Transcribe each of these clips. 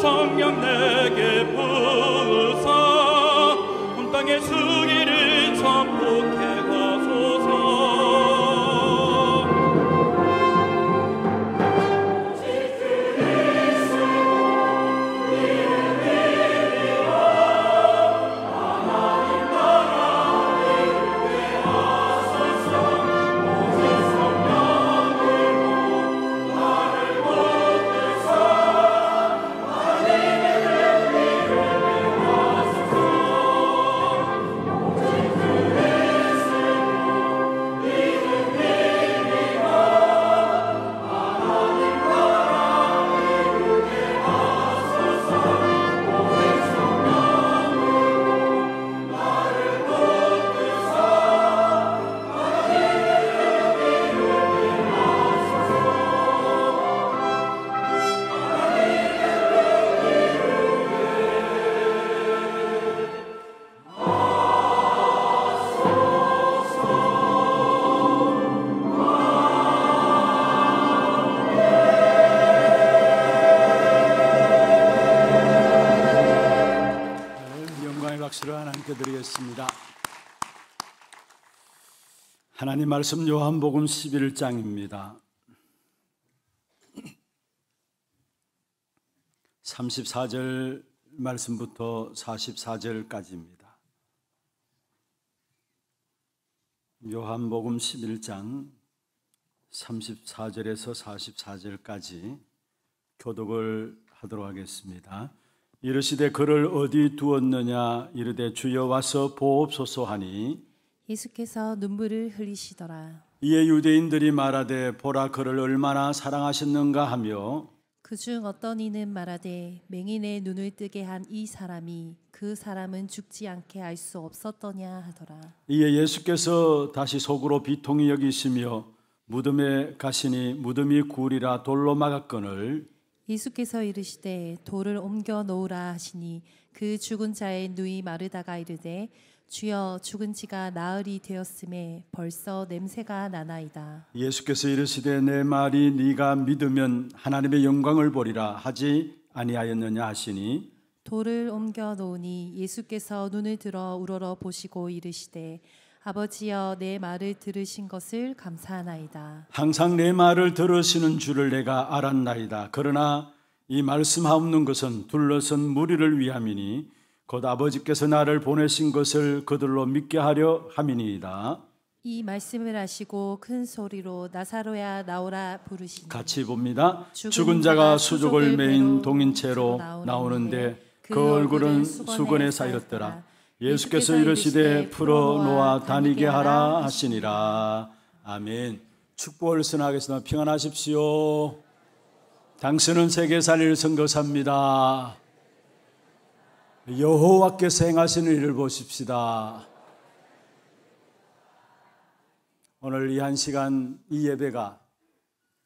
성령 내게 부사 온 땅에 수 하나님 말씀 요한복음 11장입니다. 34절 말씀부터 44절까지입니다. 요한복음 11장 34절에서 44절까지 교독을 하도록 하겠습니다. 이르시되 그를 어디 두었느냐 이르되 주여 와서 보옵소서 하니 예수께서 눈물을 흘리시더라. 이에 유대인들이 말하되 보라 그를 얼마나 사랑하셨는가 하며 그 중 어떤 이는 말하되 맹인의 눈을 뜨게 한 이 사람이 그 사람은 죽지 않게 알 수 없었더냐 하더라. 이에 예수께서 다시 속으로 비통히 여기시며 무덤에 가시니 무덤이 구리라 돌로 막았거늘 예수께서 이르시되 돌을 옮겨 놓으라 하시니 그 죽은 자의 누이 마르다가 이르되 주여 죽은 지가 나흘이 되었음에 벌써 냄새가 나나이다. 예수께서 이르시되 내 말이 네가 믿으면 하나님의 영광을 보리라 하지 아니하였느냐 하시니 돌을 옮겨 놓으니 예수께서 눈을 들어 우러러 보시고 이르시되 아버지여 내 말을 들으신 것을 감사하나이다. 항상 내 말을 들으시는 줄을 내가 알았나이다. 그러나 이 말씀하옵는 것은 둘러선 무리를 위함이니 곧 아버지께서 나를 보내신 것을 그들로 믿게 하려 함이니이다. 이 말씀을 하시고 큰 소리로 나사로야 나오라 부르시니 같이 봅니다. 죽은, 죽은 자가 수족을 메인 동인체로 나오는데 그, 그 얼굴은 수건에 쌓였더라. 예수께서 이르시되 풀어 놓아 다니게 하라 하시니라. 아멘. 축복을 선하겠습니다. 평안하십시오. 당신은 세계 살릴 선교사입니다. 여호와께서 행하시는 일을 보십시다. 오늘 이 한 시간 이 예배가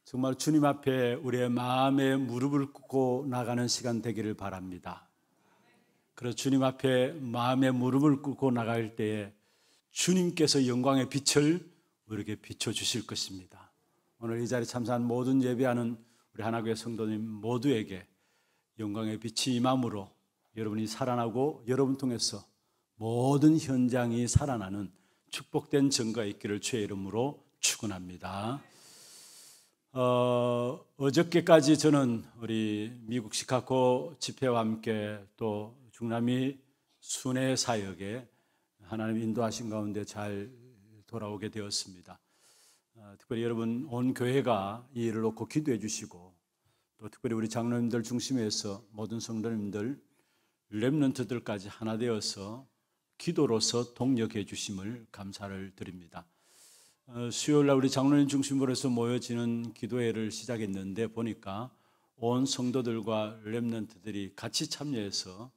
정말 주님 앞에 우리의 마음에 무릎을 꿇고 나가는 시간 되기를 바랍니다. 그래서 주님 앞에 마음에 무릎을 꿇고 나갈 때에 주님께서 영광의 빛을 우리에게 비춰주실 것입니다. 오늘 이 자리 참사한 모든 예배하는 우리 하나교회 성도님 모두에게 영광의 빛이 임함으로 여러분이 살아나고 여러분 통해서 모든 현장이 살아나는 축복된 증가 있기를 주의 이름으로 축원합니다. 어, 어저께까지 저는 우리 미국 시카고 집회와 함께 또 중남미 순회 사역에 하나님 인도하신 가운데 잘 돌아오게 되었습니다. 어, 특별히 여러분 온 교회가 이 일을 놓고 기도해 주시고 또 특별히 우리 장로님들 중심에서 모든 성도님들 렘런트들까지 하나 되어서 기도로서 동력해 주심을 감사를 드립니다. 어, 수요일 날 우리 장로님 중심으로 해서 모여지는 기도회를 시작했는데 보니까 온 성도들과 렘넌트들이 같이 참여해서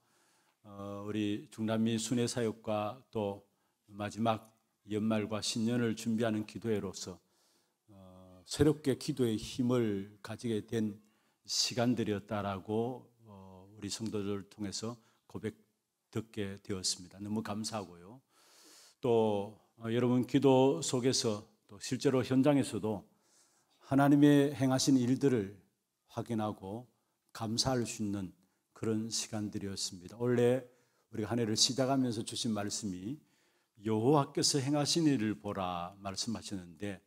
어, 우리 중남미 순회 사역과 또 마지막 연말과 신년을 준비하는 기도회로서 어, 새롭게 기도의 힘을 가지게 된 시간들이었다라고 우리 성도들을 통해서 고백 듣게 되었습니다. 너무 감사하고요. 또 어, 여러분 기도 속에서 또 실제로 현장에서도 하나님의 행하신 일들을 확인하고 감사할 수 있는 그런 시간들이었습니다. 원래 우리가 한 해를 시작하면서 주신 말씀이 여호와께서 행하신 일을 보라 말씀하셨는데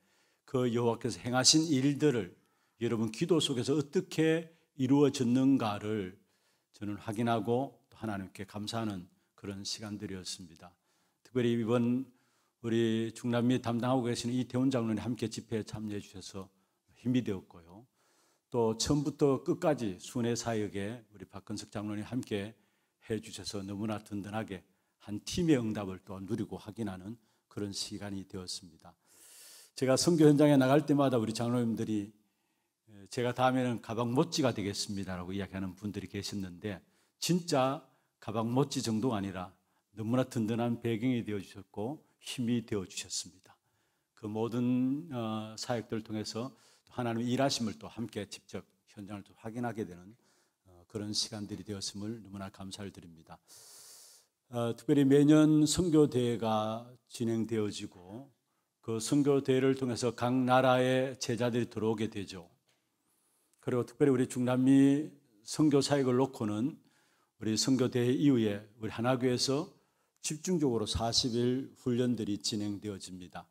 그 여호와께서 행하신 일들을 여러분 기도 속에서 어떻게 이루어졌는가를 저는 확인하고 하나님께 감사하는 그런 시간들이었습니다. 특별히 이번 우리 중남미 담당하고 계시는 이태훈 장로님 함께 집회에 참여해 주셔서 힘이 되었고요. 또 처음부터 끝까지 순회 사역에 우리 박근석 장로님 함께 해 주셔서 너무나 든든하게 한 팀의 응답을 또 누리고 확인하는 그런 시간이 되었습니다. 제가 선교 현장에 나갈 때마다 우리 장로님들이 제가 다음에는 가방 모찌가 되겠습니다라고 이야기하는 분들이 계셨는데 진짜 가방 멋지 정도가 아니라 너무나 든든한 배경이 되어 주셨고 힘이 되어 주셨습니다. 그 모든 어, 사역들을 통해서 하나님 일하심을 또 함께 직접 현장을 또 확인하게 되는 어, 그런 시간들이 되었음을 너무나 감사를 드립니다. 어, 특별히 매년 선교 대회가 진행되어지고 그 선교 대회를 통해서 각 나라의 제자들이 들어오게 되죠. 그리고 특별히 우리 중남미 선교 사역을 놓고는 우리 선교대회 이후에 우리 하나교에서 집중적으로 40일 훈련들이 진행되어집니다.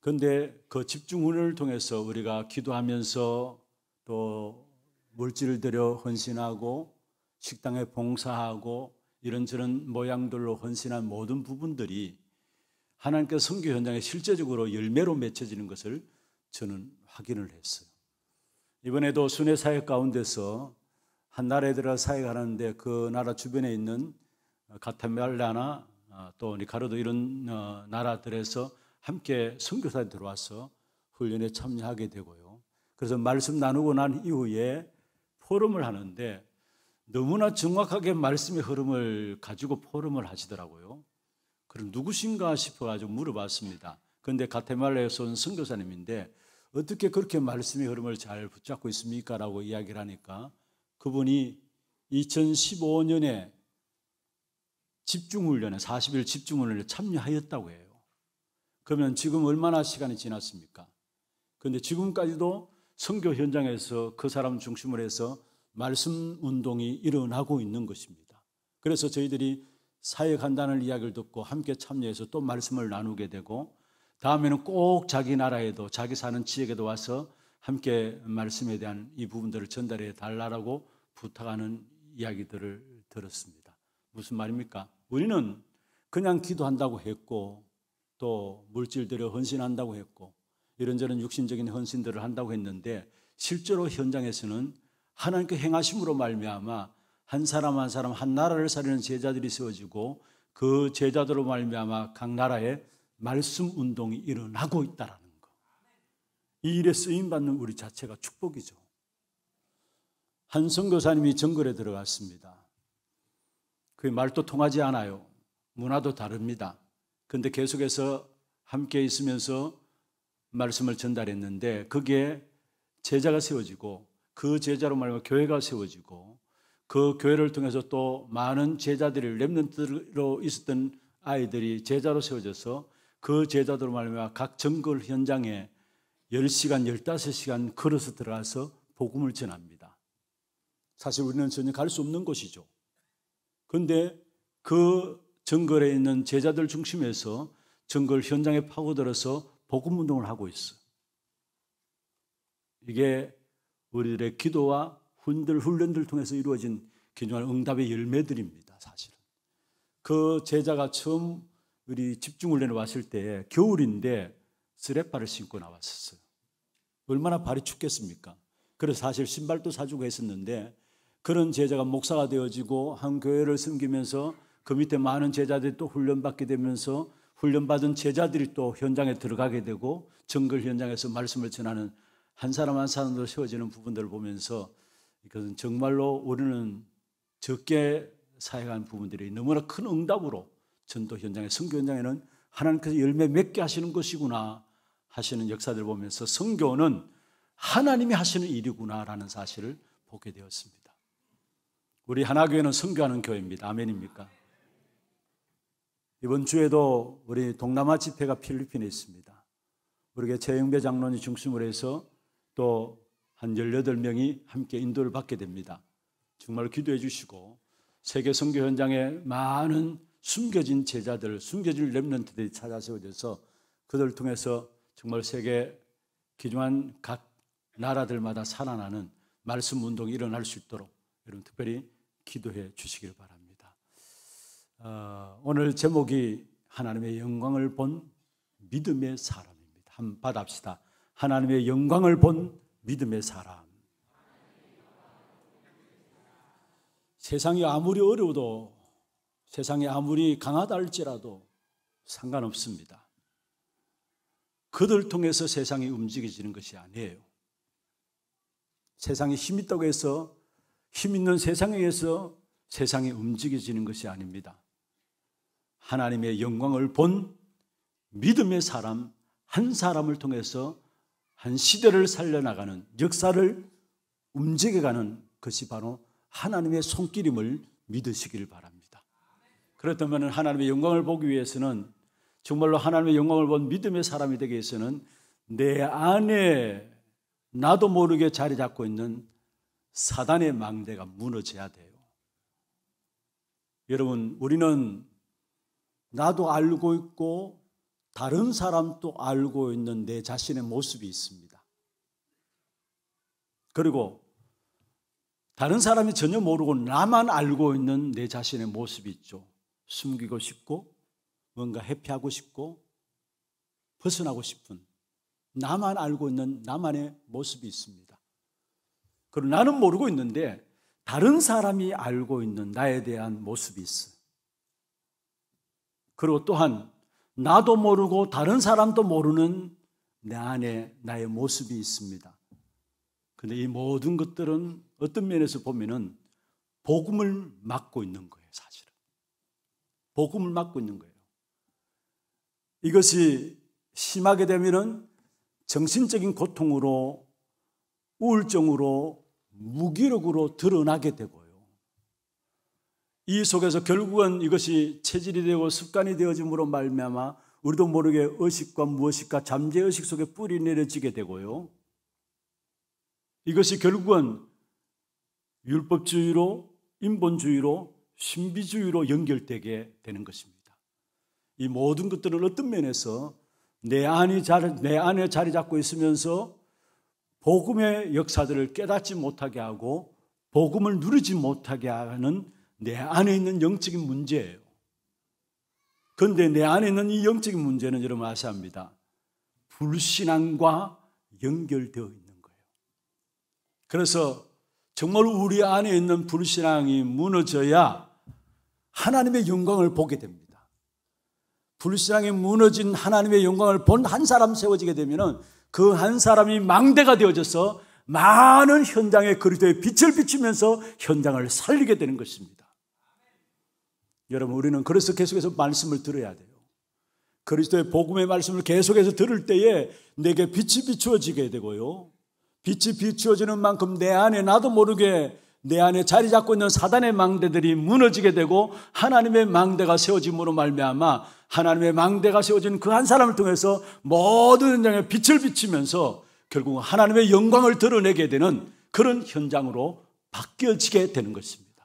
그런데 그집중훈을 통해서 우리가 기도하면서 또 물질을 들여 헌신하고 식당에 봉사하고 이런저런 모양들로 헌신한 모든 부분들이 하나님께 선교 현장에 실제적으로 열매로 맺혀지는 것을 저는 확인을 했어요. 이번에도 순회 사역 가운데서 한 나라에 들어 사역가는데그 나라 주변에 있는 가타멜라나 어, 또 니카르도 이런 어, 나라들에서 함께 선교사에 들어와서 훈련에 참여하게 되고요. 그래서 말씀 나누고 난 이후에 포럼을 하는데 너무나 정확하게 말씀의 흐름을 가지고 포럼을 하시더라고요. 그럼 누구신가 싶어가지고 물어봤습니다. 그런데 가테말라에서 온 선교사님인데 어떻게 그렇게 말씀의 흐름을 잘 붙잡고 있습니까? 라고 이야기를 하니까 그분이 2015년에 집중훈련에 40일 집중훈련에 참여하였다고 해요. 그러면 지금 얼마나 시간이 지났습니까? 그런데 지금까지도 선교 현장에서 그 사람 중심으로 해서 말씀 운동이 일어나고 있는 것입니다. 그래서 저희들이 사역한다는 이야기를 듣고 함께 참여해서 또 말씀을 나누게 되고 다음에는 꼭 자기 나라에도 자기 사는 지역에도 와서 함께 말씀에 대한 이 부분들을 전달해 달라고 부탁하는 이야기들을 들었습니다. 무슨 말입니까? 우리는 그냥 기도한다고 했고 또 물질 들여 헌신한다고 했고 이런저런 육신적인 헌신들을 한다고 했는데 실제로 현장에서는 하나님께 행하심으로 말미암아 한 사람 한 사람 한 나라를 사리는 제자들이 세워지고 그 제자들로 말미암아 각 나라에 말씀 운동이 일어나고 있다라는 거. 이 일에 쓰임 받는 우리 자체가 축복이죠. 한 선교사님이 정글에 들어갔습니다. 그 말도 통하지 않아요. 문화도 다릅니다. 근데 계속해서 함께 있으면서 말씀을 전달했는데 그게 제자가 세워지고 그 제자로 말하면 교회가 세워지고 그 교회를 통해서 또 많은 제자들이 렘넌트로 있었던 아이들이 제자로 세워져서 그 제자들로 말하면 각 정글 현장에 10시간, 15시간 걸어서 들어가서 복음을 전합니다. 사실 우리는 전혀 갈 수 없는 곳이죠. 그런데 그 정글에 있는 제자들 중심에서 정글 현장에 파고들어서 복음 운동을 하고 있어. 이게 우리들의 기도와 훈들 훈련들 통해서 이루어진 기념한 응답의 열매들입니다. 사실은 그 제자가 처음 우리 집중훈련에 왔을 때 겨울인데 쓰레파를 신고 나왔었어요. 얼마나 발이 춥겠습니까? 그래서 사실 신발도 사주고 했었는데 그런 제자가 목사가 되어지고 한 교회를 섬기면서 그 밑에 많은 제자들이 또 훈련받게 되면서 훈련받은 제자들이 또 현장에 들어가게 되고 정글 현장에서 말씀을 전하는 한 사람 한 사람으로 세워지는 부분들을 보면서 이것은 정말로 우리는 적게 사역한 부분들이 너무나 큰 응답으로 전도 현장에 성교 현장에는 하나님께서 열매 맺게 하시는 것이구나 하시는 역사들 을 보면서 성교는 하나님이 하시는 일이구나라는 사실을 보게 되었습니다. 우리 하나교회는 성교하는 교회입니다. 아멘입니까? 이번 주에도 우리 동남아 집회가 필리핀에 있습니다. 우리가 최영배 장로님 중심으로 해서 또 한 18명이 함께 인도를 받게 됩니다. 정말 기도해 주시고 세계 선교 현장에 많은 숨겨진 제자들, 숨겨진 렘넌트들이 찾아세워져서 그들 통해서 정말 세계 기중한 각 나라들마다 살아나는 말씀 운동이 일어날 수 있도록 여러분 특별히 기도해 주시기를 바랍니다. 어, 오늘 제목이 하나님의 영광을 본 믿음의 사람입니다. 한번 받합시다. 하나님의 영광을 본 믿음의 사람. 세상이 아무리 어려워도 세상이 아무리 강하다 할지라도 상관없습니다. 그들 통해서 세상이 움직여지는 것이 아니에요. 세상에 힘 있다고 해서 힘 있는 세상에 의해서 세상이 움직여지는 것이 아닙니다. 하나님의 영광을 본 믿음의 사람 한 사람을 통해서 한 시대를 살려나가는 역사를 움직여가는 것이 바로 하나님의 손길임을 믿으시기를 바랍니다. 그렇다면 하나님의 영광을 보기 위해서는 정말로 하나님의 영광을 본 믿음의 사람이 되기 위해서는 내 안에 나도 모르게 자리 잡고 있는 사단의 망대가 무너져야 돼요. 여러분, 우리는 나도 알고 있고 다른 사람도 알고 있는 내 자신의 모습이 있습니다. 그리고 다른 사람이 전혀 모르고 나만 알고 있는 내 자신의 모습이 있죠. 숨기고 싶고 뭔가 회피하고 싶고 벗어나고 싶은 나만 알고 있는 나만의 모습이 있습니다. 그리고 나는 모르고 있는데 다른 사람이 알고 있는 나에 대한 모습이 있어. 그리고 또한 나도 모르고 다른 사람도 모르는 내 안에 나의 모습이 있습니다. 근데 이 모든 것들은 어떤 면에서 보면은 복음을 막고 있는 거예요, 사실은. 복음을 막고 있는 거예요. 이것이 심하게 되면은 정신적인 고통으로 우울증으로 무기력으로 드러나게 되고요. 이 속에서 결국은 이것이 체질이 되고 습관이 되어짐으로 말미암아 우리도 모르게 의식과 무의식과 잠재의식 속에 뿌리 내려지게 되고요. 이것이 결국은 율법주의로 인본주의로 신비주의로 연결되게 되는 것입니다. 이 모든 것들은 어떤 면에서 내 안이 자리, 내 안에 자리 잡고 있으면서 복음의 역사들을 깨닫지 못하게 하고 복음을 누리지 못하게 하는 내 안에 있는 영적인 문제예요. 그런데 내 안에 있는 이 영적인 문제는 여러분 아셔야 합니다. 불신앙과 연결되어 있는 거예요. 그래서 정말 우리 안에 있는 불신앙이 무너져야 하나님의 영광을 보게 됩니다. 불신앙이 무너진 하나님의 영광을 본 한 사람 세워지게 되면 그한 사람이 망대가 되어져서 많은 현장의 그리스도의 빛을 비추면서 현장을 살리게 되는 것입니다. 여러분 우리는 그래서 계속해서 말씀을 들어야 돼요. 그리스도의 복음의 말씀을 계속해서 들을 때에 내게 빛이 비추어지게 되고요. 빛이 비추어지는 만큼 내 안에 나도 모르게 내 안에 자리 잡고 있는 사단의 망대들이 무너지게 되고 하나님의 망대가 세워짐으로 말미암아 하나님의 망대가 세워진 그 한 사람을 통해서 모든 현장에 빛을 비치면서 결국 하나님의 영광을 드러내게 되는 그런 현장으로 바뀌어지게 되는 것입니다.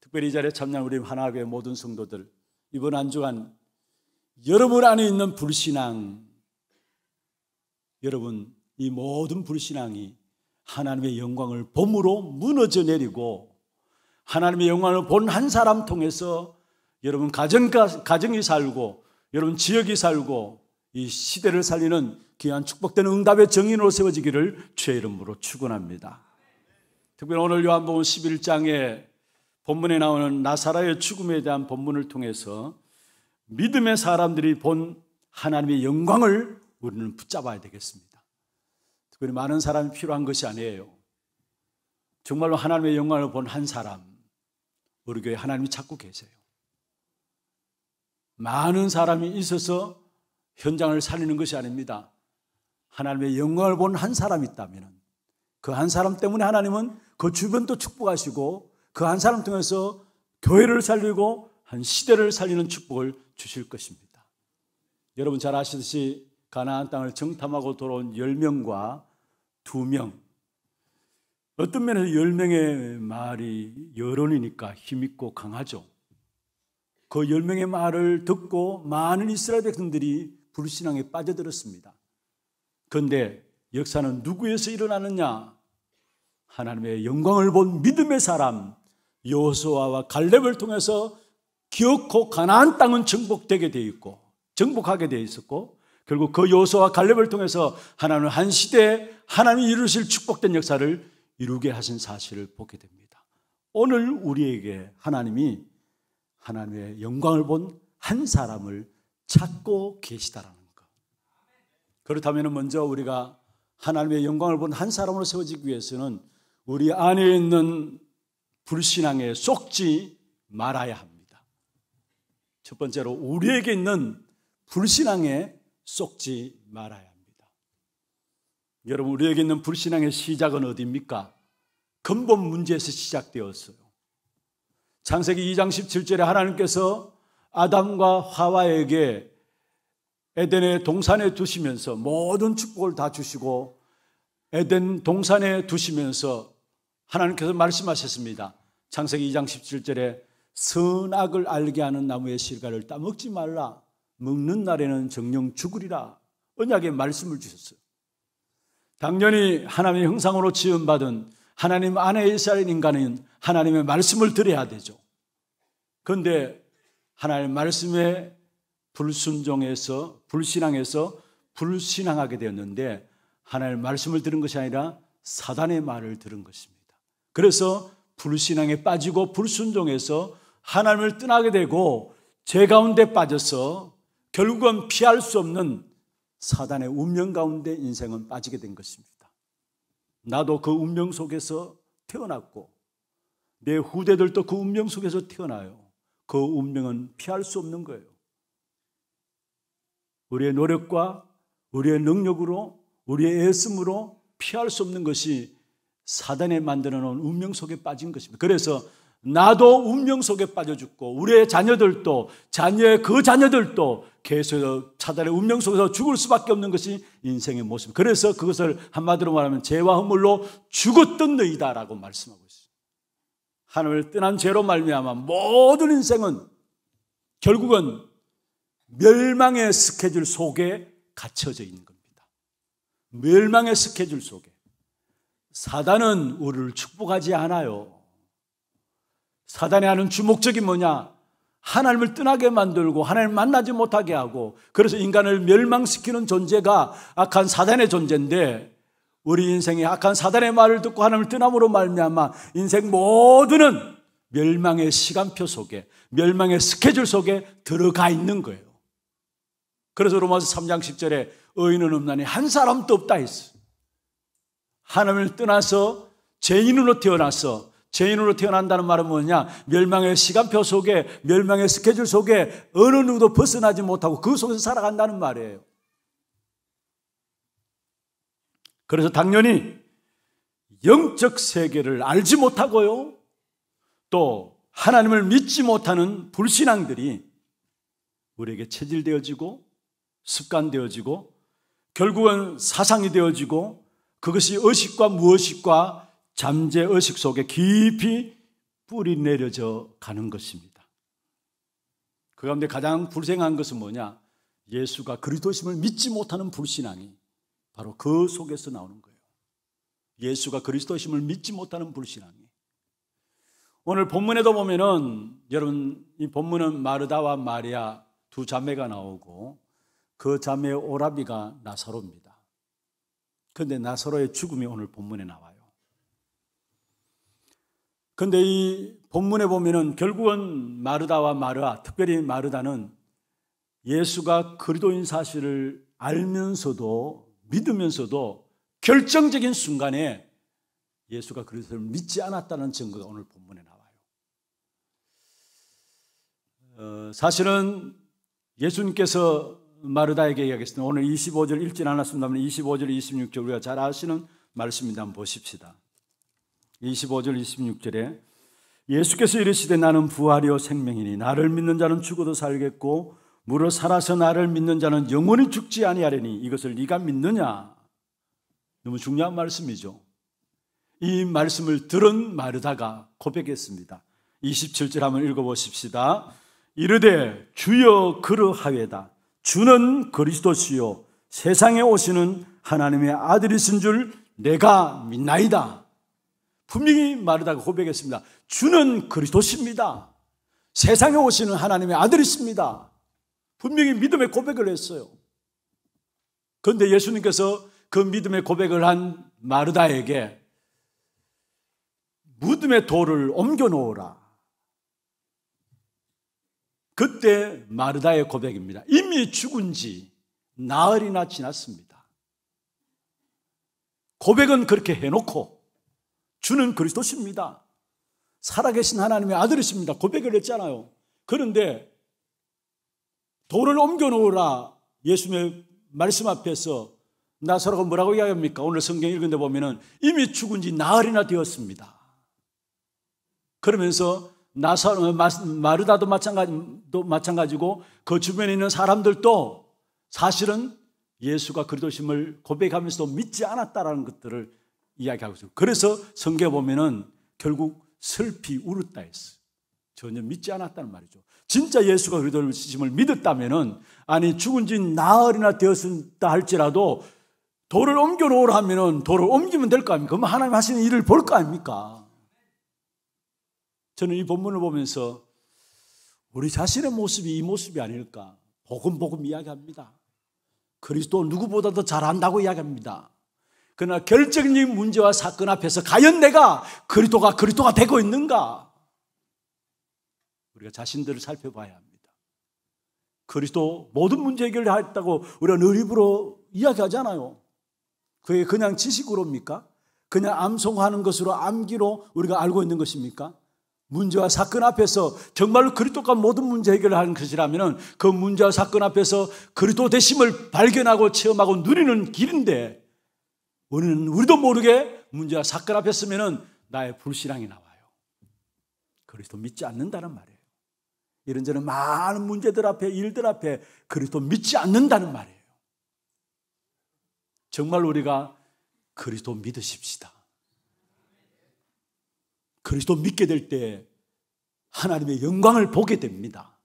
특별히 이 자리에 참여한 우리 하나교회 모든 성도들 이번 한 주간 여러분 안에 있는 불신앙 여러분 이 모든 불신앙이 하나님의 영광을 봄으로 무너져 내리고 하나님의 영광을 본 한 사람 통해서 여러분 가정 가정이 살고 여러분 지역이 살고 이 시대를 살리는 귀한 축복되는 응답의 정인으로 세워지기를 주의 이름으로 축원합니다. 특별히 오늘 요한복음 11장에 본문에 나오는 나사라의 죽음에 대한 본문을 통해서 믿음의 사람들이 본 하나님의 영광을 우리는 붙잡아야 되겠습니다. 특별히 많은 사람이 필요한 것이 아니에요. 정말로 하나님의 영광을 본 한 사람, 우리 교회 하나님이 찾고 계세요. 많은 사람이 있어서 현장을 살리는 것이 아닙니다. 하나님의 영광을 본 한 사람 이 있다면 그 한 사람 때문에 하나님은 그 주변도 축복하시고 그 한 사람 통해서 교회를 살리고 한 시대를 살리는 축복을 주실 것입니다. 여러분 잘 아시듯이 가나안 땅을 정탐하고 돌아온 10명과 2명 어떤 면에서 10명의 말이 여론이니까 힘있고 강하죠. 그 열명의 말을 듣고 많은 이스라엘 백성들이 불신앙에 빠져들었습니다. 그런데 역사는 누구에서 일어나느냐? 하나님의 영광을 본 믿음의 사람 여호수아와 갈렙을 통해서 기어코 가나안 땅은 정복되게 돼 있고 정복하게 돼 있었고 결국 그 여호수아와 갈렙을 통해서 하나님 한 시대에 하나님이 이루실 축복된 역사를 이루게 하신 사실을 보게 됩니다. 오늘 우리에게 하나님이 하나님의 영광을 본 한 사람을 찾고 계시다라는 것. 그렇다면 먼저 우리가 하나님의 영광을 본 한 사람으로 세워지기 위해서는 우리 안에 있는 불신앙에 속지 말아야 합니다. 첫 번째로 우리에게 있는 불신앙에 속지 말아야 합니다. 여러분 우리에게 있는 불신앙의 시작은 어디입니까? 근본 문제에서 시작되었어요. 창세기 2장 17절에 하나님께서 아담과 하와에게 에덴의 동산에 두시면서 모든 축복을 다 주시고 에덴 동산에 두시면서 하나님께서 말씀하셨습니다. 창세기 2장 17절에 선악을 알게 하는 나무의 실과를 따먹지 말라. 먹는 날에는 정령 죽으리라. 언약의 말씀을 주셨어요. 당연히 하나님의 형상으로 지음받은 하나님 안에 있어야 하 인간은 하나님의 말씀을 들어야 되죠. 그런데 하나님 말씀에 불순종해서 불신앙해서 불신앙하게 되었는데 하나님 말씀을 들은 것이 아니라 사단의 말을 들은 것입니다. 그래서 불신앙에 빠지고 불순종해서 하나님을 떠나게 되고 죄 가운데 빠져서 결국은 피할 수 없는 사단의 운명 가운데 인생은 빠지게 된 것입니다. 나도 그 운명 속에서 태어났고 내 후대들도 그 운명 속에서 태어나요. 그 운명은 피할 수 없는 거예요. 우리의 노력과 우리의 능력으로 우리의 애씀으로 피할 수 없는 것이 사단에 만들어 놓은 운명 속에 빠진 것입니다. 그래서 나도 운명 속에 빠져 죽고 우리의 자녀들도 자녀의 그 자녀들도 계속 차단의 운명 속에서 죽을 수밖에 없는 것이 인생의 모습. 그래서 그것을 한마디로 말하면 죄와 허물로 죽었던 너희다라고 말씀하고 있습니다하늘을 떠난 죄로 말미암아 모든 인생은 결국은 멸망의 스케줄 속에 갇혀져 있는 겁니다. 멸망의 스케줄 속에 사단은 우리를 축복하지 않아요. 사단이 하는 주목적이 뭐냐? 하나님을 떠나게 만들고 하나님 만나지 못하게 하고 그래서 인간을 멸망시키는 존재가 악한 사단의 존재인데 우리 인생이 악한 사단의 말을 듣고 하나님을 떠남으로 말미암아 인생 모두는 멸망의 시간표 속에 멸망의 스케줄 속에 들어가 있는 거예요. 그래서 로마서 3장 10절에 의인은 없나니 한 사람도 없다 했어. 하나님을 떠나서 죄인으로 태어나서 죄인으로 태어난다는 말은 뭐냐? 멸망의 시간표 속에, 멸망의 스케줄 속에 어느 누구도 벗어나지 못하고 그 속에서 살아간다는 말이에요. 그래서 당연히 영적 세계를 알지 못하고요. 또 하나님을 믿지 못하는 불신앙들이 우리에게 체질되어지고 습관되어지고 결국은 사상이 되어지고 그것이 의식과 무의식과 잠재 의식 속에 깊이 뿌리 내려져 가는 것입니다. 그 가운데 가장 불행한 것은 뭐냐? 예수가 그리스도심을 믿지 못하는 불신앙이 바로 그 속에서 나오는 거예요. 예수가 그리스도심을 믿지 못하는 불신앙이. 오늘 본문에도 보면은 여러분 이 본문은 마르다와 마리아 두 자매가 나오고 그자매 오라비가 나사로입니다. 그런데 나사로의 죽음이 오늘 본문에 나와요. 근데 이 본문에 보면은 결국은 마르다와 마르아, 특별히 마르다는 예수가 그리도인 사실을 알면서도 믿으면서도 결정적인 순간에 예수가 그리스도를 믿지 않았다는 증거가 오늘 본문에 나와요. 어, 사실은 예수님께서 마르다에게 이야기했습니다. 오늘 25절 읽진 않았습니다만 25절, 26절 우리가 잘 아시는 말씀입니다. 한번 보십시다. 25절 26절에 예수께서 이르시되 나는 부활이요 생명이니 나를 믿는 자는 죽어도 살겠고 물어 살아서 나를 믿는 자는 영원히 죽지 아니하리니 이것을 네가 믿느냐 너무 중요한 말씀이죠. 이 말씀을 들은 마르다가 고백했습니다. 27절 한번 읽어보십시다. 이르되 주여 그러하외다. 주는 그리스도시요 세상에 오시는 하나님의 아들이신 줄 내가 믿나이다. 분명히 마르다가 고백했습니다. 주는 그리스도십니다. 세상에 오시는 하나님의 아들이십니다. 분명히 믿음의 고백을 했어요. 그런데 예수님께서 그 믿음의 고백을 한 마르다에게 무덤의 돌을 옮겨놓으라. 그때 마르다의 고백입니다. 이미 죽은 지 나흘이나 지났습니다. 고백은 그렇게 해놓고 주는 그리스도십니다. 살아계신 하나님의 아들이십니다. 고백을 했잖아요. 그런데 돌을 옮겨놓으라 예수님의 말씀 앞에서 나서라고 뭐라고 이야기합니까? 오늘 성경 읽은 데 보면은 이미 죽은 지 나흘이나 되었습니다. 그러면서 나사로, 마르다도 마찬가지도 마찬가지고 그 주변에 있는 사람들도 사실은 예수가 그리스도심을 고백하면서도 믿지 않았다라는 것들을 이야기하고 있어요. 그래서 성경에 보면은 결국 슬피 울었다 했어 전혀 믿지 않았다는 말이죠. 진짜 예수가 그리스도를 지심을 믿었다면은 아니 죽은 지 나흘이나 되었다 할지라도 돌을 옮겨 놓으라 하면은 돌을 옮기면 될 거 아닙니까? 그럼 하나님 하시는 일을 볼 거 아닙니까? 저는 이 본문을 보면서 우리 자신의 모습이 이 모습이 아닐까 보금보금 이야기합니다. 그리스도 누구보다도 잘한다고 이야기합니다. 그러나 결정적인 문제와 사건 앞에서 과연 내가 그리도가 그리도가 되고 있는가? 우리가 자신들을 살펴봐야 합니다. 그리도 스 모든 문제 해결했다고 우리가 늘리부로 이야기하잖아요. 그게 그냥 지식으로입니까? 그냥 암송하는 것으로 암기로 우리가 알고 있는 것입니까? 문제와 사건 앞에서 정말로 그리스도가 모든 문제 해결을 하는 것이라면 그 문제와 사건 앞에서 그리스도 되심을 발견하고 체험하고 누리는 길인데 우리는 우리도 모르게 문제와 사건 앞에 서면은 나의 불신앙이 나와요. 그리스도 믿지 않는다는 말이에요. 이런저런 많은 문제들 앞에 일들 앞에 그리스도 믿지 않는다는 말이에요. 정말 우리가 그리스도 믿으십시다. 그리스도 믿게 될 때 하나님의 영광을 보게 됩니다.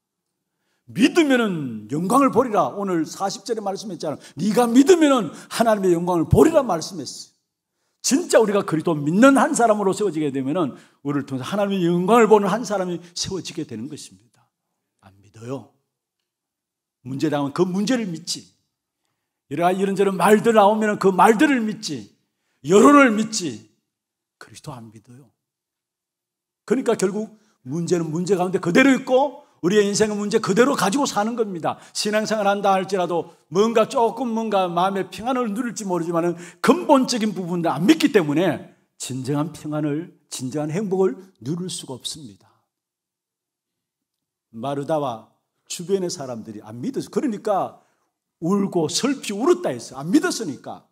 믿으면은 영광을 보리라. 오늘 40절에 말씀했잖아. 네가 믿으면은 하나님의 영광을 보리라 말씀했어. 진짜 우리가 그리스도 믿는 한 사람으로 세워지게 되면은 우리를 통해서 하나님의 영광을 보는 한 사람이 세워지게 되는 것입니다. 안 믿어요. 문제라면 그 문제를 믿지. 이런 이런저런 말들 나오면 그 말들을 믿지. 여론을 믿지. 그리스도 안 믿어요. 그러니까 결국 문제는 문제 가운데 그대로 있고 우리의 인생의 문제 그대로 가지고 사는 겁니다. 신앙생활 한다 할지라도 뭔가 조금 뭔가 마음의 평안을 누릴지 모르지만 근본적인 부분도안 믿기 때문에 진정한 평안을, 진정한 행복을 누릴 수가 없습니다. 마르다와 주변의 사람들이 안 믿어서 그러니까 울고 슬피 울었다 했어. 안 믿었으니까.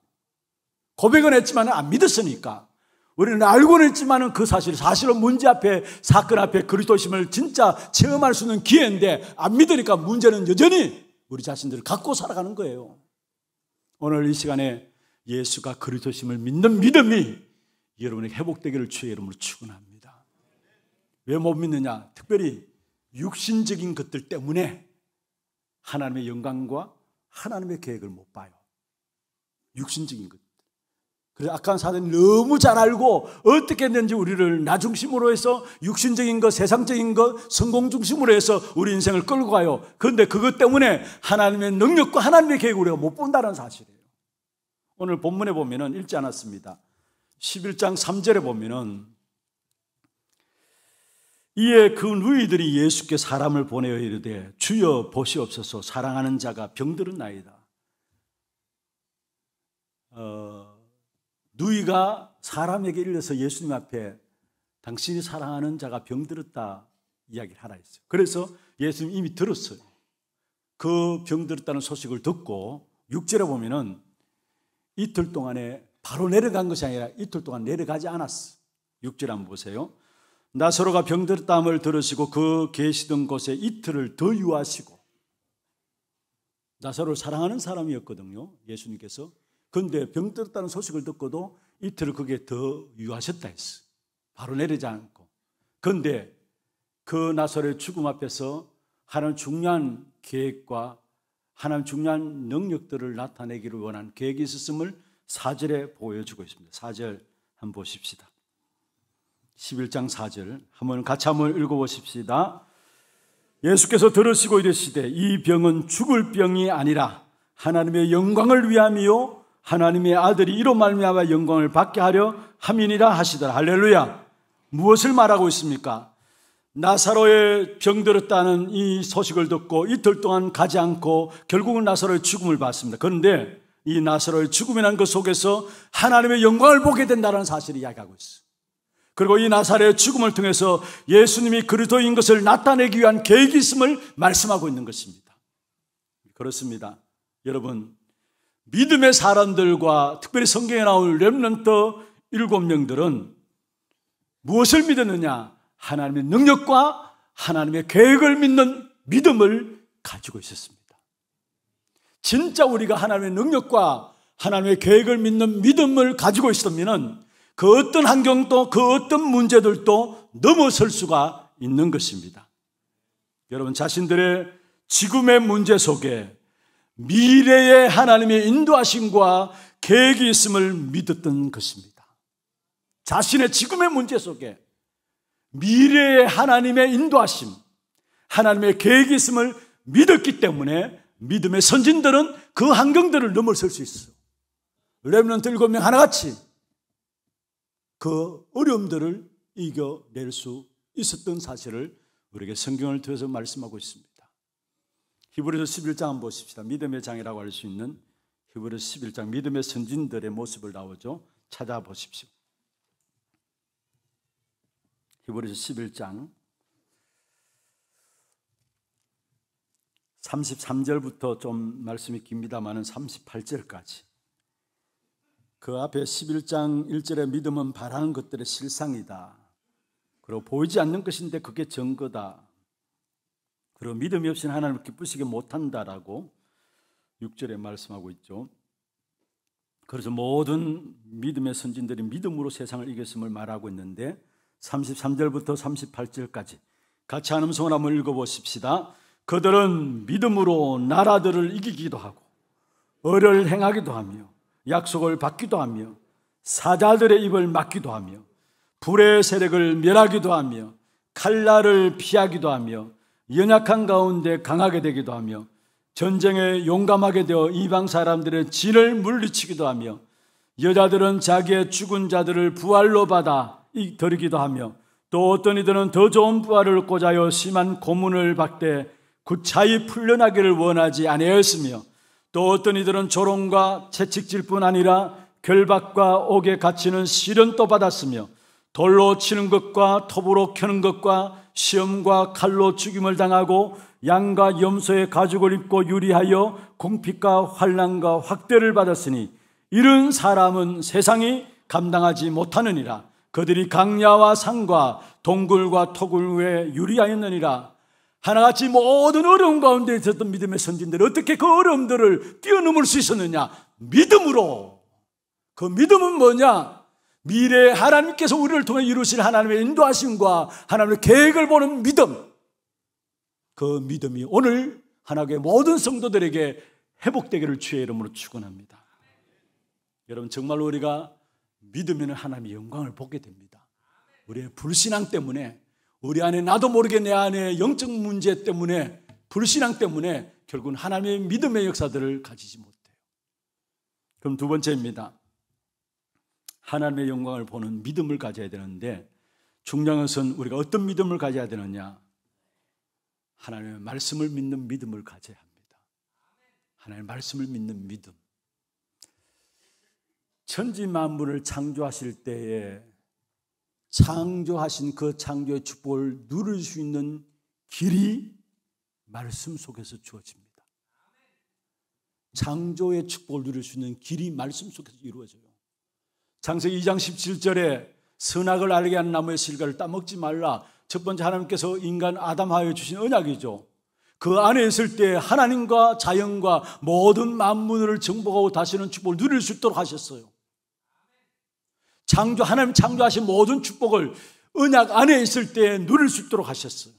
고백은 했지만 안 믿었으니까. 우리는 알고는 있지만그 사실, 사실은 문제 앞에, 사건 앞에 그리스도심을 진짜 체험할 수 있는 기회인데 안 믿으니까 문제는 여전히 우리 자신들을 갖고 살아가는 거예요. 오늘 이 시간에 예수가 그리스도심을 믿는 믿음이 여러분의 회복되기를 주의 이름으로 축원합니다. 왜 못 믿느냐? 특별히 육신적인 것들 때문에 하나님의 영광과 하나님의 계획을 못 봐요. 육신적인 것. 그래서 악한 사단이 너무 잘 알고 어떻게 했는지 우리를 나 중심으로 해서 육신적인 것, 세상적인 것, 성공 중심으로 해서 우리 인생을 끌고 가요. 그런데 그것 때문에 하나님의 능력과 하나님의 계획을 우리가 못 본다는 사실이에요. 오늘 본문에 보면은 읽지 않았습니다. 11장 3절에 보면은 이에 그 누이들이 예수께 사람을 보내어 이르되 주여 보시옵소서 사랑하는 자가 병들은 나이다. 어... 누이가 사람에게 일러서 예수님 앞에 당신이 사랑하는 자가 병들었다 이야기를 하라 했어요. 그래서 예수님 이미 들었어요. 그 병들었다는 소식을 듣고 육절로 보면은 이틀 동안에 바로 내려간 것이 아니라 이틀 동안 내려가지 않았어. 육절 한번 보세요. 나서로가 병들었다함을 들으시고 그 계시던 곳에 이틀을 더 유하시고 나서로를 사랑하는 사람이었거든요. 예수님께서 그런데 병들었다는 소식을 듣고도 이틀을 그게 더 유하셨다 했어. 바로 내리지 않고. 그런데 그 나설의 죽음 앞에서 하는 중요한 계획과 하나님 중요한 능력들을 나타내기를 원한 계획이 있었음을 사절에 보여주고 있습니다. 사절 한번 보십시다. 11장 4절 한번 같이 한번 읽어보십시다. 예수께서 들으시고 이르시되 이 병은 죽을 병이 아니라 하나님의 영광을 위함이요 하나님의 아들이 이로 말미암아 영광을 받게 하려 함이니라 하시더라. 할렐루야. 무엇을 말하고 있습니까? 나사로의 병들었다는 이 소식을 듣고 이틀 동안 가지 않고 결국은 나사로의 죽음을 봤습니다. 그런데 이 나사로의 죽음이라는 그 속에서 하나님의 영광을 보게 된다는 사실을 이야기하고 있어요. 그리고 이 나사로의 죽음을 통해서 예수님이 그리도인 것을 나타내기 위한 계획이 있음을 말씀하고 있는 것입니다. 그렇습니다. 여러분 믿음의 사람들과 특별히 성경에 나올 렘런트 일곱 명들은 무엇을 믿었느냐? 하나님의 능력과 하나님의 계획을 믿는 믿음을 가지고 있었습니다. 진짜 우리가 하나님의 능력과 하나님의 계획을 믿는 믿음을 가지고 있으면 그 어떤 환경도 그 어떤 문제들도 넘어설 수가 있는 것입니다. 여러분 자신들의 지금의 문제 속에 미래의 하나님의 인도하심과 계획이 있음을 믿었던 것입니다. 자신의 지금의 문제 속에 미래의 하나님의 인도하심, 하나님의 계획이 있음을 믿었기 때문에 믿음의 선진들은 그 환경들을 넘어설 수 있어. 렘넌트 일곱 명 하나같이 그 어려움들을 이겨낼 수 있었던 사실을 우리에게 성경을 통해서 말씀하고 있습니다. 히브리서 11장 한번 보십시다. 믿음의 장이라고 할 수 있는 히브리서 11장 믿음의 선진들의 모습을 나오죠. 찾아보십시오. 히브리서 11장 33절부터 좀 말씀이 깁니다만은 38절까지 그 앞에 11장 1절에 믿음은 바라는 것들의 실상이다. 그리고 보이지 않는 것인데 그게 증거다. 그럼 믿음이 없이는 하나님을 기쁘시게 못한다라고 6절에 말씀하고 있죠. 그래서 모든 믿음의 선진들이 믿음으로 세상을 이겼음을 말하고 있는데 33절부터 38절까지 같이 하 음성을 한번 읽어보십시다. 그들은 믿음으로 나라들을 이기기도 하고 어를 행하기도 하며 약속을 받기도 하며 사자들의 입을 막기도 하며 불의 세력을 멸하기도 하며 칼날을 피하기도 하며 연약한 가운데 강하게 되기도 하며 전쟁에 용감하게 되어 이방 사람들의 진을 물리치기도 하며 여자들은 자기의 죽은 자들을 부활로 받아 이리기도 하며 또 어떤 이들은 더 좋은 부활을 꽂아여 심한 고문을 받되 구차히 풀려나기를 원하지 아니하였으며 또 어떤 이들은 조롱과 채찍질뿐 아니라 결박과 옥에 갇히는 시련도 받았으며 돌로 치는 것과 톱으로 켜는 것과 시험과 칼로 죽임을 당하고 양과 염소의 가죽을 입고 유리하여 궁핍과 환란과 확대를 받았으니 이런 사람은 세상이 감당하지 못하느니라 그들이 강야와 산과 동굴과 토굴 위에 유리하였느니라 하나같이 모든 어려움 가운데 있었던 믿음의 선진들 어떻게 그 어려움들을 뛰어넘을 수 있었느냐 믿음으로 그 믿음은 뭐냐 미래에 하나님께서 우리를 통해 이루실 하나님의 인도하심과 하나님의 계획을 보는 믿음. 그 믿음이 오늘 하나님의 모든 성도들에게 회복되기를 주의 이름으로 축원합니다. 여러분 정말로 우리가 믿으면 하나님의 영광을 보게 됩니다. 우리의 불신앙 때문에 우리 안에 나도 모르게 내 안에 영적 문제 때문에 불신앙 때문에 결국은 하나님의 믿음의 역사들을 가지지 못해요. 그럼 두 번째입니다. 하나님의 영광을 보는 믿음을 가져야 되는데 중요한 것은 우리가 어떤 믿음을 가져야 되느냐? 하나님의 말씀을 믿는 믿음을 가져야 합니다. 하나님의 말씀을 믿는 믿음. 천지 만물을 창조하실 때에 창조하신 그 창조의 축복을 누릴 수 있는 길이 말씀 속에서 주어집니다. 창조의 축복을 누릴 수 있는 길이 말씀 속에서 이루어져요. 창세기 2장 17절에 선악을 알게 한 나무의 실과를 따먹지 말라. 첫 번째 하나님께서 인간 아담하여 주신 언약이죠. 그 안에 있을 때 하나님과 자연과 모든 만물을 정복하고 다시는 축복을 누릴 수 있도록 하셨어요. 창조 하나님 창조하신 모든 축복을 언약 안에 있을 때 누릴 수 있도록 하셨어요.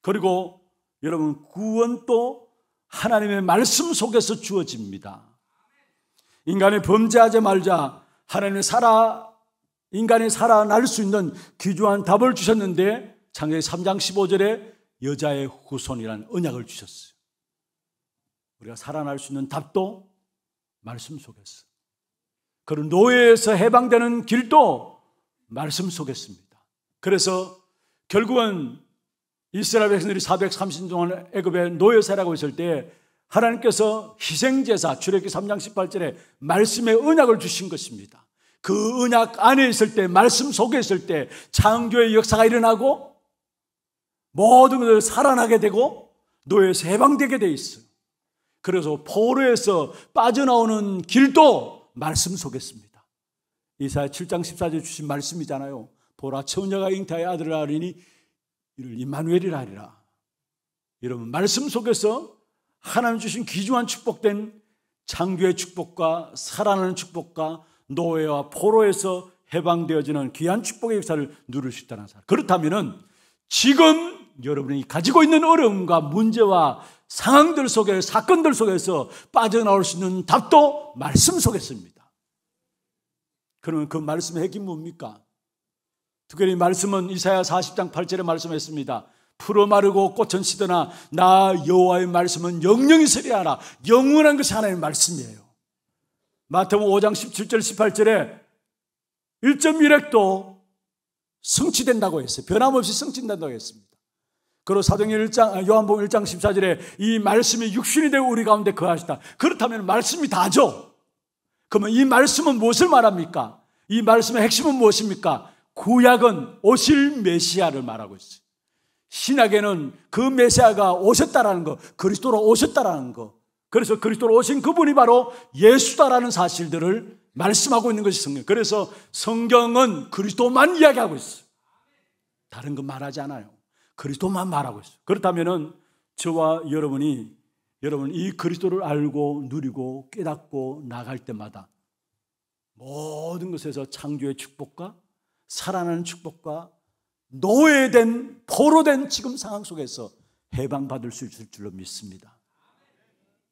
그리고 여러분 구원도 하나님의 말씀 속에서 주어집니다. 인간이 범죄하지 말자. 하나님의 살아, 인간이 살아날 수 있는 귀중한 답을 주셨는데 창세기 3장 15절에 여자의 후손이라는 언약을 주셨어요. 우리가 살아날 수 있는 답도 말씀 속에서. 그런 노예에서 해방되는 길도 말씀 속에 있습니다. 그래서 결국은 이스라엘 백성들이 430년 동안 애굽에 노예 살아가고 있을 때 하나님께서 희생제사 출애기 3장 18절에 말씀의 은약을 주신 것입니다. 그 언약 안에 있을 때 말씀 속에 있을 때 창조의 역사가 일어나고 모든 것을 살아나게 되고 노예에서 해방되게 돼 있어요. 그래서 포로에서 빠져나오는 길도 말씀 속에 있습니다. 이사 7장 14절 주신 말씀이잖아요. 보라 처녀가 잉태의 아들을 아리니 이를 임마누이라 하리라. 여러분 말씀 속에서 하나님 주신 귀중한 축복된 장교의 축복과 살아나는 축복과 노예와 포로에서 해방되어지는 귀한 축복의 역사를 누릴 수 있다는 사실. 그렇다면은 지금 여러분이 가지고 있는 어려움과 문제와 상황들 속에 사건들 속에서 빠져나올 수 있는 답도 말씀 속에 있습니다. 그러면 그 말씀의 핵이 뭡니까? 특별히 말씀은 이사야 40장 8절에 말씀했습니다. 풀어 마르고 꽃은 시드나 나 여호와의 말씀은 영영이 서리하라. 영원한 것이 하나님의 말씀이에요. 마태복음 5장 17절 18절에 1.1핵도 성취된다고 했어요. 변함없이 성취된다고 했습니다. 그리고 사정행 1장 요한복음 1장 14절에 이 말씀이 육신이 되고 우리 가운데 거하시다. 그렇다면 말씀이 다죠. 그러면 이 말씀은 무엇을 말합니까? 이 말씀의 핵심은 무엇입니까? 구약은 오실 메시아를 말하고 있어요. 신학에는 그 메시아가 오셨다라는 거, 그리스도로 오셨다라는 거. 그래서 그리스도로 오신 그분이 바로 예수다라는 사실들을 말씀하고 있는 것이 성경. 그래서 성경은 그리스도만 이야기하고 있어. 다른 건 말하지 않아요. 그리스도만 말하고 있어. 그렇다면은 저와 여러분이 여러분 이 그리스도를 알고 누리고 깨닫고 나갈 때마다 모든 것에서 창조의 축복과 살아나는 축복과 노예된 포로된 지금 상황 속에서 해방받을 수 있을 줄로 믿습니다.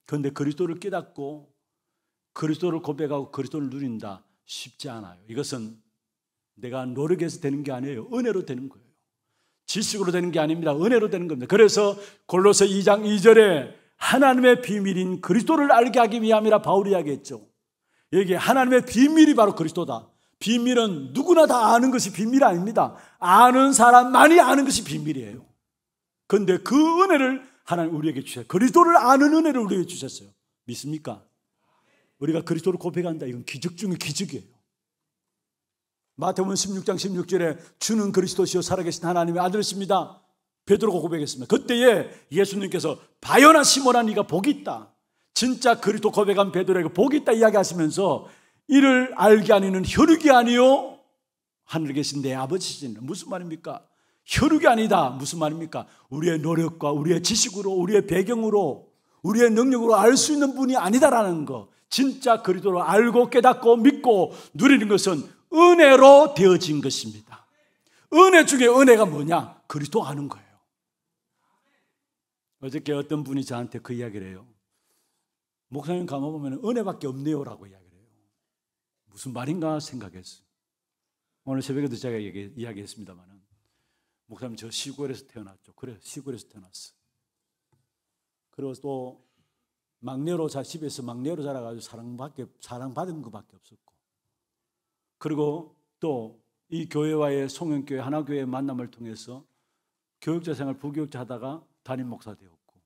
그런데 그리스도를 깨닫고 그리스도를 고백하고 그리스도를 누린다 쉽지 않아요. 이것은 내가 노력해서 되는 게 아니에요. 은혜로 되는 거예요. 지식으로 되는 게 아닙니다. 은혜로 되는 겁니다. 그래서 골로새 2장 2절에 하나님의 비밀인 그리스도를 알게 하기 위함이라 바울이 야기했죠 여기 하나님의 비밀이 바로 그리스도다. 비밀은 누구나 다 아는 것이 비밀 아닙니다. 아는 사람만이 아는 것이 비밀이에요. 근데 그 은혜를 하나님 우리에게 주셨어요. 그리스도를 아는 은혜를 우리에게 주셨어요. 믿습니까? 우리가 그리스도를 고백한다. 이건 기적 중의 기적이에요. 마태복음 16장 16절에 주는 그리스도시요 살아계신 하나님의 아들이십니다. 베드로가 고백했습니다. 그때에 예수님께서 바요나 시모나 니가 복이 있다. 진짜 그리스도 고백한 베드로에게 복이 있다 이야기하시면서 이를 알게 아니는 혈육이 아니요 하늘에 계신 내 아버지신 무슨 말입니까? 혈육이 아니다 무슨 말입니까? 우리의 노력과 우리의 지식으로 우리의 배경으로 우리의 능력으로 알 수 있는 분이 아니다라는 거 진짜 그리스도를 알고 깨닫고 믿고 누리는 것은 은혜로 되어진 것입니다. 은혜 중에 은혜가 뭐냐? 그리스도 아는 거예요. 어저께 어떤 분이 저한테 그 이야기를 해요. 목사님 가만 보면 은혜밖에 없네요라고 이야기. 해요 무슨 말인가 생각했어요. 오늘 새벽에도 제가 얘기, 이야기했습니다만 목사님 저 시골에서 태어났죠. 그래 시골에서 태어났어. 그리고 또 막내로 자 집에서 막내로 자라가지고 사랑밖에 사랑받은 것밖에 없었고 그리고 또 이 교회와의 송영교회 하나교회 만남을 통해서 교육자 생활 부교육자 하다가 담임 목사 되었고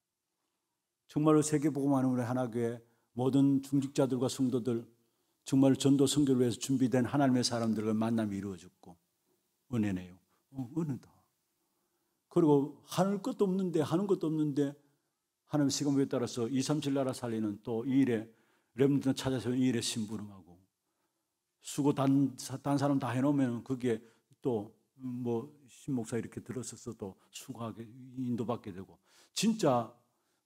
정말로 세계복음하는 우 하나교회 모든 중직자들과 성도들 정말 전도 성교를 위해서 준비된 하나님의 사람들과 만남이 이루어졌고 은혜네요. 어, 은혜다. 그리고 하늘 것도 없는데 하는 것도 없는데 하나님 시간에 따라서 2, 3, 7 나라 살리는 또 이 일에 렘드 찾아서 이 일에 심부름하고 수고 단, 단 사람 다 해놓으면 그게 또뭐 음, 신목사 이렇게 들었어서 수고하게 인도받게 되고 진짜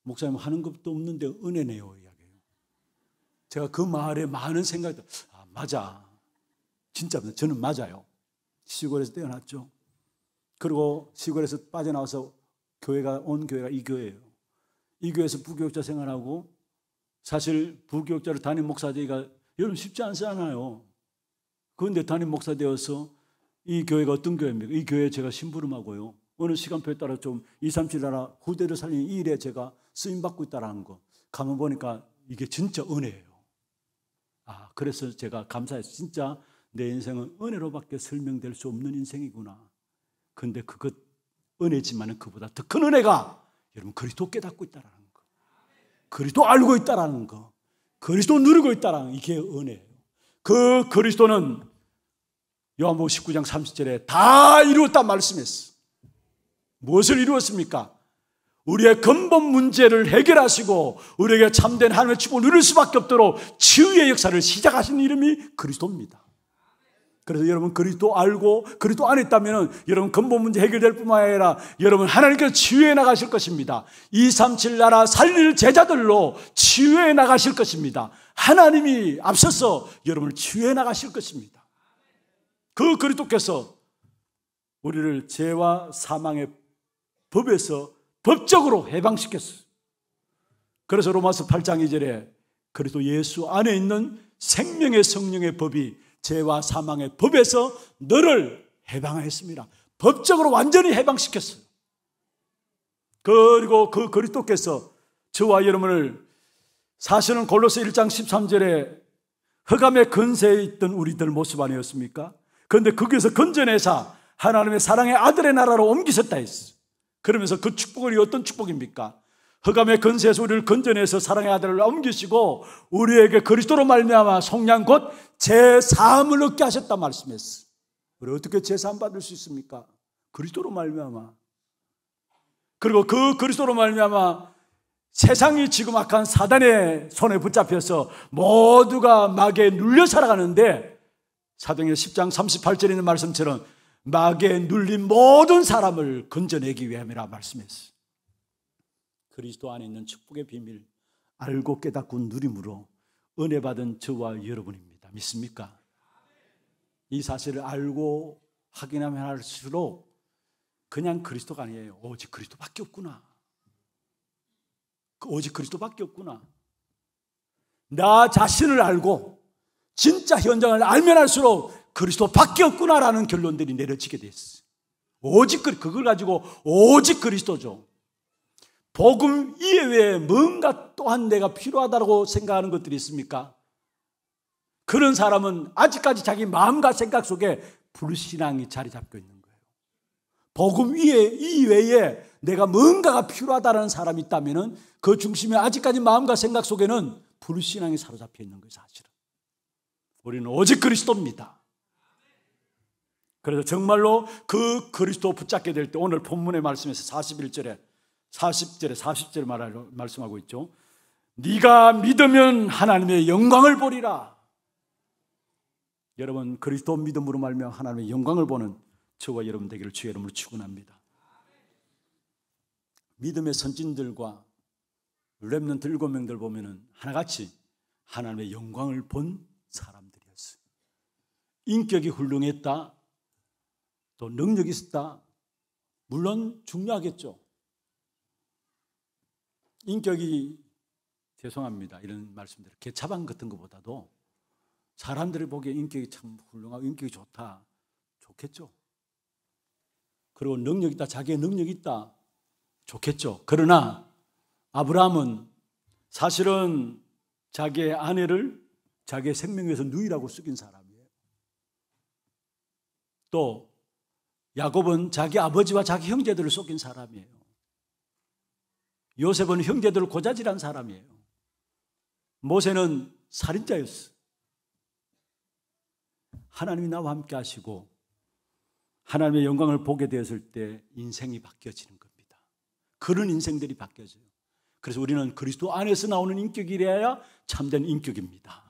목사님 하는 것도 없는데 은혜네요. 제가 그마을에 많은 생각이 들어요. 아, 맞아. 진짜 저는 맞아요. 시골에서 태어났죠. 그리고 시골에서 빠져나와서 교회가 온 교회가 이 교회예요. 이 교회에서 부교육자 생활하고 사실 부교육자로 담임 목사 되기가 여러분 쉽지 않잖아요. 그런데 담임 목사 되어서 이 교회가 어떤 교회입니까? 이 교회에 제가 심부름하고요. 어느 시간표에 따라 좀 2, 3, 7 나라 후대를 살리는 이 일에 제가 쓰임받고 있다는 거. 가만 보니까 이게 진짜 은혜예요. 아, 그래서 제가 감사해서 진짜 내 인생은 은혜로밖에 설명될 수 없는 인생이구나. 근데 그것 은혜지만은 그보다 더 큰 은혜가 여러분 그리스도 깨닫고 있다라는 거. 그리스도 알고 있다라는 거. 그리스도 누르고 있다라는 거. 이게 은혜예요. 그 그리스도는 요한복 19장 30절에 다 이루었다 말씀했어. 무엇을 이루었습니까? 우리의 근본 문제를 해결하시고 우리에게 참된 하나님의 축복을 누릴 수밖에 없도록 치유의 역사를 시작하신 이름이 그리스도입니다. 그래서 여러분 그리스도 알고 그리스도 안에 다면 여러분 근본 문제 해결될 뿐만 아니라 여러분 하나님께서 치유해 나가실 것입니다. 237 나라 살릴 제자들로 치유해 나가실 것입니다. 하나님이 앞서서 여러분을 치유해 나가실 것입니다. 그 그리스도께서 우리를 죄와 사망의 법에서 법적으로 해방시켰어요. 그래서 로마서 8장 2절에 그리도 예수 안에 있는 생명의 성령의 법이 죄와 사망의 법에서 너를 해방하였습니다. 법적으로 완전히 해방시켰어요. 그리고 그 그리스도께서 저와 여러분을 사실은 골로새 1장 13절에 흑암의 근세에 있던 우리들 모습 아니었습니까? 그런데 거기에서 건져내사 하나님의 사랑의 아들의 나라로 옮기셨다 했어요. 그러면서 그 축복이 어떤 축복입니까? 허감의 근세 소리를 건져내서 사랑의 아들을 옮기시고 우리에게 그리스도로 말미암아 속량 곧제사을 얻게 하셨다 말씀했어. 우리 어떻게 제사 받을 수 있습니까? 그리스도로 말미암아. 그리고 그 그리스도로 말미암아 세상이 지금 악한 사단의 손에 붙잡혀서 모두가 막에 눌려 살아가는데 사도행전 10장 38절에 있는 말씀처럼 마귀에 눌린 모든 사람을 건져내기 위함이라 말씀했어요. 그리스도 안에 있는 축복의 비밀 알고 깨닫고 누림으로 은혜 받은 저와 여러분입니다. 믿습니까? 이 사실을 알고 확인하면 할수록 그냥 그리스도가 아니에요. 오직 그리스도밖에 없구나. 그 오직 그리스도밖에 없구나. 나 자신을 알고 진짜 현장을 알면 할수록 그리스도밖에 없구나라는 결론들이 내려지게 됐어. 오직 그걸 가지고 오직 그리스도죠. 복음 이외에 뭔가 또한 내가 필요하다고 생각하는 것들이 있습니까? 그런 사람은 아직까지 자기 마음과 생각 속에 불신앙이 자리 잡고 있는 거예요. 복음 이외에 내가 뭔가가 필요하다는 사람이 있다면 그 중심에 아직까지 마음과 생각 속에는 불신앙이 사로잡혀 있는 거예요, 사실은. 우리는 오직 그리스도입니다. 그래서 정말로 그 그리스도 붙잡게 될 때 오늘 본문의 말씀에서 41절에 40절에 40절 말하려, 말씀하고 있죠. 네가 믿으면 하나님의 영광을 보리라. 여러분 그리스도 믿음으로 말며 하나님의 영광을 보는 저와 여러분 되기를 주의 이름으로 축원합니다. 믿음의 선진들과 렘넌트 곱 명들 보면은 하나같이 하나님의 영광을 본 사람들이었어요. 인격이 훌륭했다. 또 능력이 있었다. 물론 중요하겠죠. 인격이 죄송합니다. 이런 말씀들을 개차방 같은 것보다도 사람들이 보기에 인격이 참 훌륭하고 인격이 좋다. 좋겠죠. 그리고 능력 있다. 자기의 능력 있다. 좋겠죠. 그러나 아브라함은 사실은 자기의 아내를 자기의 생명에서 누이라고 쓰인 사람이에요. 또 야곱은 자기 아버지와 자기 형제들을 속인 사람이에요. 요셉은 형제들을 고자질한 사람이에요. 모세는 살인자였어. 하나님이 나와 함께 하시고 하나님의 영광을 보게 되었을 때 인생이 바뀌어지는 겁니다. 그런 인생들이 바뀌어져요. 그래서 우리는 그리스도 안에서 나오는 인격이라야 참된 인격입니다.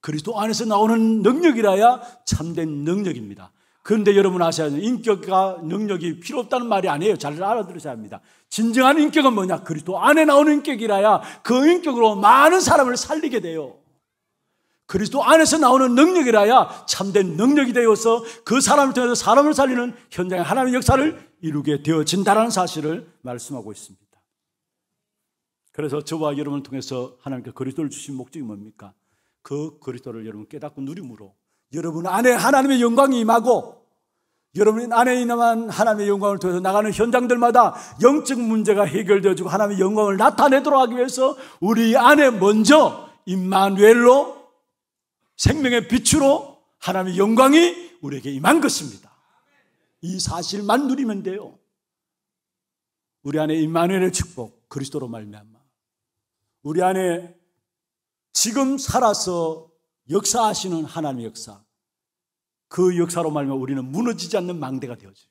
그리스도 안에서 나오는 능력이라야 참된 능력입니다. 그런데 여러분 아셔야 하는 인격과 능력이 필요 없다는 말이 아니에요. 잘 알아들으셔야 합니다. 진정한 인격은 뭐냐? 그리스도 안에 나오는 인격이라야 그 인격으로 많은 사람을 살리게 돼요. 그리스도 안에서 나오는 능력이라야 참된 능력이 되어서 그 사람을 통해서 사람을 살리는 현장의 하나님의 역사를 이루게 되어진다는 사실을 말씀하고 있습니다. 그래서 저와 여러분을 통해서 하나님께 그리스도를 주신 목적이 뭡니까? 그 그리스도를 여러분 깨닫고 누림으로 여러분 안에 하나님의 영광이 임하고 여러분 안에 있는 하나님의 영광을 통해서 나가는 현장들마다 영적 문제가 해결되어지고 하나님의 영광을 나타내도록 하기 위해서 우리 안에 먼저 임마누엘로 생명의 빛으로 하나님의 영광이 우리에게 임한 것입니다. 이 사실만 누리면 돼요. 우리 안에 임마누엘의 축복 그리스도로 말미암아 우리 안에 지금 살아서 역사하시는 하나님의 역사 그 역사로 말면 우리는 무너지지 않는 망대가 되어져요.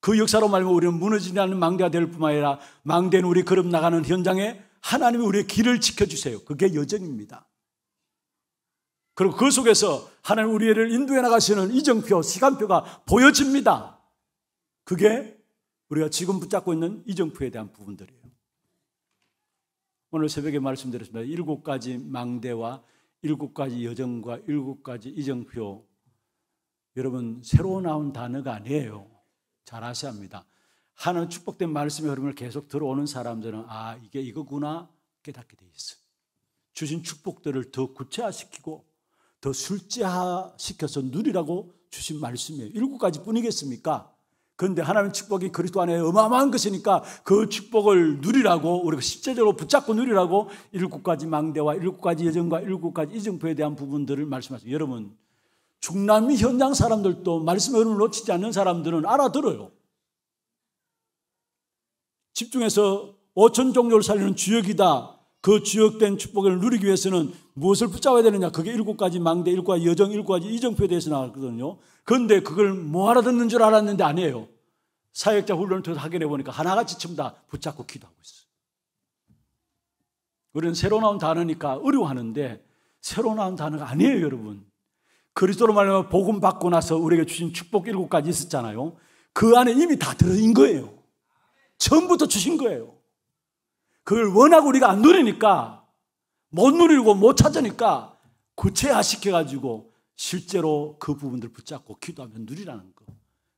그 역사로 말면 우리는 무너지지 않는 망대가 될 뿐만 아니라 망대는 우리 걸음 나가는 현장에 하나님이 우리의 길을 지켜주세요. 그게 여정입니다. 그리고 그 속에서 하나님 우리를 인도해 나가시는 이정표, 시간표가 보여집니다. 그게 우리가 지금 붙잡고 있는 이정표에 대한 부분들이에요. 오늘 새벽에 말씀드렸습니다. 일곱 가지 망대와 일곱 가지 여정과 일곱 가지 이정표. 여러분, 새로 나온 단어가 아니에요. 잘 아셔야 합니다. 하는 축복된 말씀의 흐름을 계속 들어오는 사람들은 아, 이게 이거구나 깨닫게 돼 있어. 주신 축복들을 더 구체화시키고 더 술제화시켜서 누리라고 주신 말씀이에요. 일곱 가지 뿐이겠습니까? 그런데 하나님의 축복이 그리스도 안에 어마어마한 것이니까 그 축복을 누리라고 우리가 실제적으로 붙잡고 누리라고 일곱 가지 망대와 일곱 가지 예정과 일곱 가지 이정표에 대한 부분들을 말씀하세요. 여러분 중남미 현장 사람들도 말씀의 흐름을 놓치지 않는 사람들은 알아들어요. 집중해서 5천 종류를 살리는 주역이다. 그 주역된 축복을 누리기 위해서는 무엇을 붙잡아야 되느냐? 그게 일곱 가지 망대, 일과 여정, 일곱 가지 이정표에 대해서 나왔거든요. 그런데 그걸 뭐 알아듣는 줄 알았는데 아니에요. 사역자 훈련을 통해서 확인해 보니까 하나같이 전부 다 붙잡고 기도하고 있어요. 우리는 새로 나온 단어니까 의료하는데 새로 나온 단어가 아니에요, 여러분. 그리스도로 말하면 복음 받고 나서 우리에게 주신 축복 일곱 가지 있었잖아요. 그 안에 이미 다들어있는 거예요. 처음부터 주신 거예요. 그걸 원하고 우리가 안 누리니까 못 누리고 못 찾으니까 구체화시켜가지고 실제로 그 부분들 붙잡고 기도하면 누리라는 거.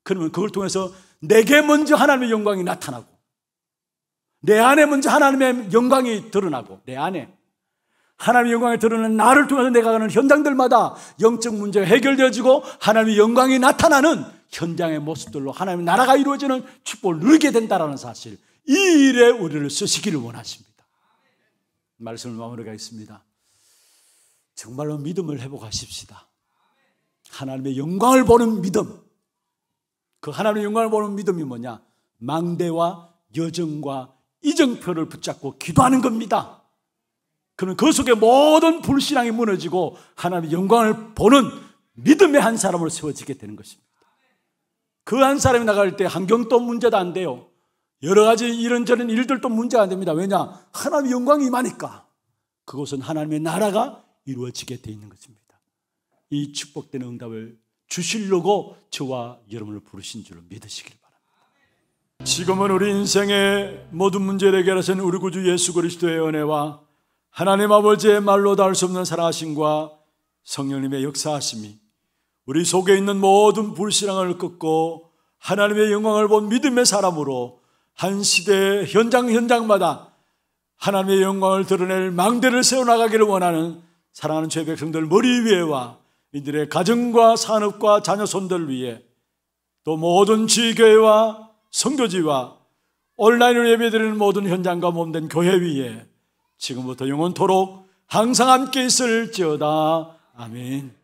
그러면 그걸 통해서 내게 먼저 하나님의 영광이 나타나고 내 안에 먼저 하나님의 영광이 드러나고 내 안에 하나님의 영광이 드러나는 나를 통해서 내가 가는 현장들마다 영적 문제가 해결되어지고 하나님의 영광이 나타나는 현장의 모습들로 하나님의 나라가 이루어지는 축복을 누리게 된다라는 사실 이 일에 우리를 쓰시기를 원하십니다. 말씀을 마무리하겠습니다. 정말로 믿음을 회복하십시다. 하나님의 영광을 보는 믿음. 그 하나님의 영광을 보는 믿음이 뭐냐? 망대와 여정과 이정표를 붙잡고 기도하는 겁니다. 그는 그 속에 모든 불신앙이 무너지고 하나님의 영광을 보는 믿음의 한 사람으로 세워지게 되는 것입니다. 그 한 사람이 나갈 때 환경도 문제도 안 돼요. 여러 가지 이런저런 일들도 문제가 안 됩니다. 왜냐? 하나님의 영광이 임하니까 그곳은 하나님의 나라가 이루어지게 돼 있는 것입니다. 이 축복된 응답을 주시려고 저와 여러분을 부르신 줄 믿으시길 바랍니다. 지금은 우리 인생의 모든 문제를 해결하신 우리 구주 예수 그리스도의 은혜와 하나님 아버지의 말로 닿을 수 없는 사랑하심과 성령님의 역사하심이 우리 속에 있는 모든 불신앙을 꺾고 하나님의 영광을 본 믿음의 사람으로 한 시대 현장 현장마다 하나님의 영광을 드러낼 망대를 세워나가기를 원하는 사랑하는 죄 백성들 머리 위에와 이들의 가정과 산업과 자녀 손들 위에 또 모든 지교회와 성교지와 온라인을 예배드리는 모든 현장과 몸된 교회 위에 지금부터 영원토록 항상 함께 있을지어다. 아멘.